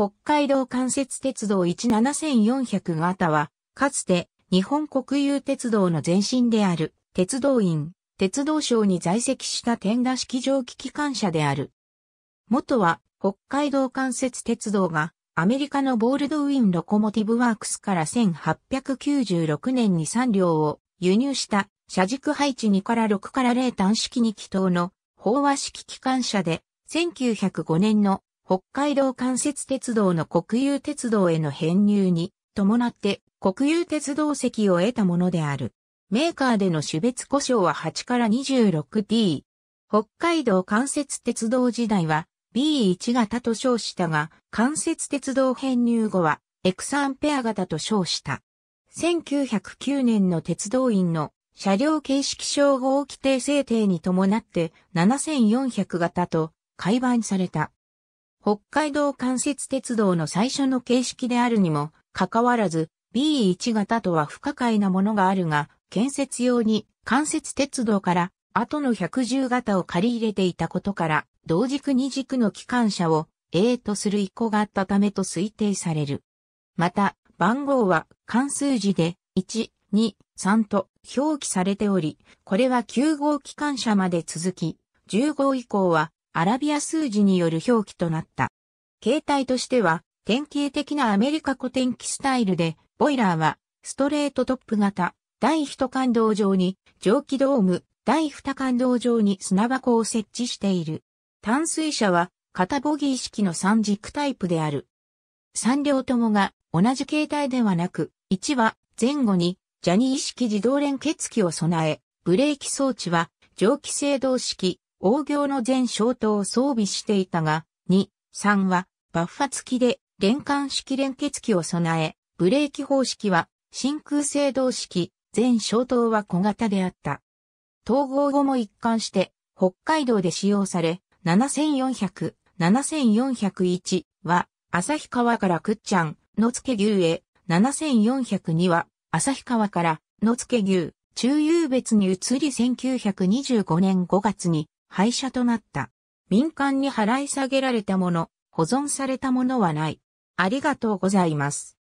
北海道関節鉄道17400型は、かつて日本国有鉄道の前身である鉄道院、鉄道省に在籍した天田式蒸気機関車である。元は北海道関節鉄道がアメリカのボールドウィン・ロコモティブワークスから1896年に3両を輸入した車軸配置2から6から0端式2気筒の飽和式機関車で1905年の北海道関節鉄道の国有鉄道への編入に伴って国有鉄道席を得たものである。メーカーでの種別故障は8から 26D。北海道関節鉄道時代は B1 型と称したが、関節鉄道編入後はエクサンペア型と称した。1909年の鉄道員の車両形式称号規定制定に伴って7400型と改版された。北海道関節鉄道の最初の形式であるにも、かかわらず、B1 型とは不可解なものがあるが、建設用に関節鉄道から後の110型を借り入れていたことから、同軸二軸の機関車を A とする意向があったためと推定される。また、番号は関数字で1、2、3と表記されており、これは9号機関車まで続き、10号以降はアラビア数字による表記となった。形態としては、典型的なアメリカ古典機スタイルで、ボイラーは、ストレートトップ型、第一感動上に、蒸気ドーム、第二感動上に砂箱を設置している。淡水車は、肩ボギー式の三軸タイプである。三両ともが、同じ形態ではなく、1は、前後に、ジャニー式自動連結機を備え、ブレーキ装置は、蒸気制動式、大行の全小灯を装備していたが、2、3はバッファ付きで連関式連結機を備え、ブレーキ方式は真空制動式、全小灯は小型であった。統合後も一貫して北海道で使用され、7400、7401は旭川からくっちゃん、野付牛へ、7402は旭川から野付牛、中遊別に移り1925年5月に廃車となった。民間に払い下げられたもの、保存されたものはない。ありがとうございます。